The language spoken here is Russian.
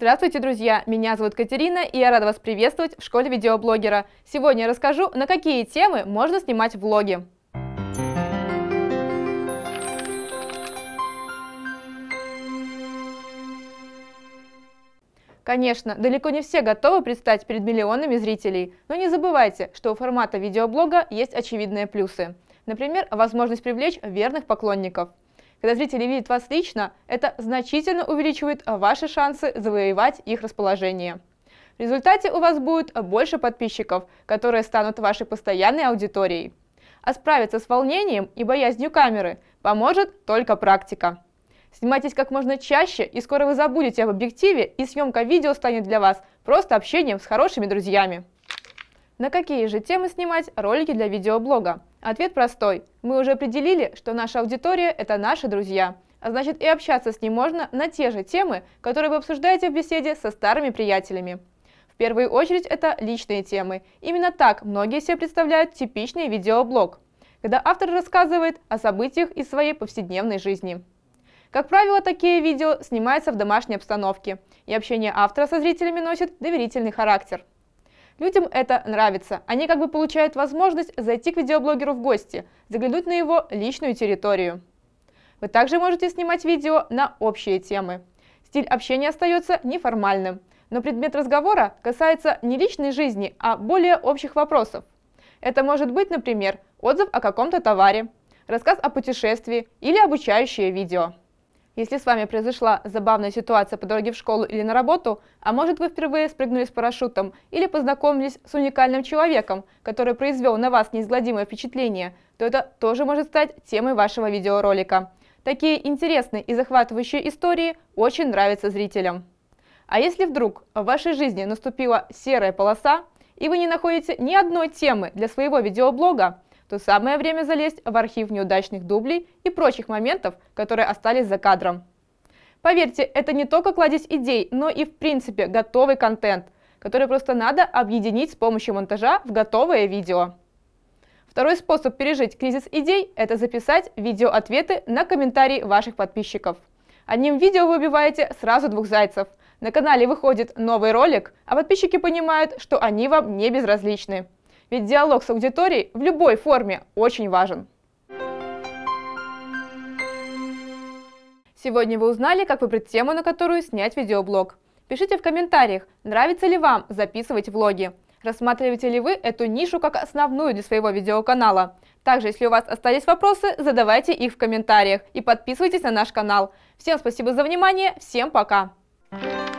Здравствуйте, друзья! Меня зовут Катерина, и я рада вас приветствовать в школе видеоблогера. Сегодня я расскажу, на какие темы можно снимать влоги. Конечно, далеко не все готовы предстать перед миллионами зрителей, но не забывайте, что у формата видеоблога есть очевидные плюсы. Например, возможность привлечь верных поклонников – когда зрители видят вас лично, это значительно увеличивает ваши шансы завоевать их расположение. В результате у вас будет больше подписчиков, которые станут вашей постоянной аудиторией. А справиться с волнением и боязнью камеры поможет только практика. Снимайтесь как можно чаще, и скоро вы забудете об объективе, и съемка видео станет для вас просто общением с хорошими друзьями. На какие же темы снимать ролики для видеоблога? Ответ простой. Мы уже определили, что наша аудитория – это наши друзья. А значит и общаться с ним можно на те же темы, которые вы обсуждаете в беседе со старыми приятелями. В первую очередь это личные темы. Именно так многие себе представляют типичный видеоблог, когда автор рассказывает о событиях из своей повседневной жизни. Как правило, такие видео снимаются в домашней обстановке, и общение автора со зрителями носит доверительный характер. Людям это нравится. Они как бы получают возможность зайти к видеоблогеру в гости, заглянуть на его личную территорию. Вы также можете снимать видео на общие темы. Стиль общения остается неформальным, но предмет разговора касается не личной жизни, а более общих вопросов. Это может быть, например, отзыв о каком-то товаре, рассказ о путешествии или обучающее видео. Если с вами произошла забавная ситуация по дороге в школу или на работу, а может вы впервые спрыгнули с парашютом или познакомились с уникальным человеком, который произвел на вас неизгладимое впечатление, то это тоже может стать темой вашего видеоролика. Такие интересные и захватывающие истории очень нравятся зрителям. А если вдруг в вашей жизни наступила серая полоса, и вы не находите ни одной темы для своего видеоблога, то самое время залезть в архив неудачных дублей и прочих моментов, которые остались за кадром. Поверьте, это не только кладезь идей, но и в принципе готовый контент, который просто надо объединить с помощью монтажа в готовое видео. Второй способ пережить кризис идей – это записать видео-ответы на комментарии ваших подписчиков. Одним видео вы убиваете сразу двух зайцев. На канале выходит новый ролик, а подписчики понимают, что они вам не безразличны. Ведь диалог с аудиторией в любой форме очень важен. Сегодня вы узнали, как выбрать тему, на которую снять видеоблог. Пишите в комментариях, нравится ли вам записывать влоги. Рассматриваете ли вы эту нишу как основную для своего видеоканала? Также, если у вас остались вопросы, задавайте их в комментариях и подписывайтесь на наш канал. Всем спасибо за внимание, всем пока! Thank you.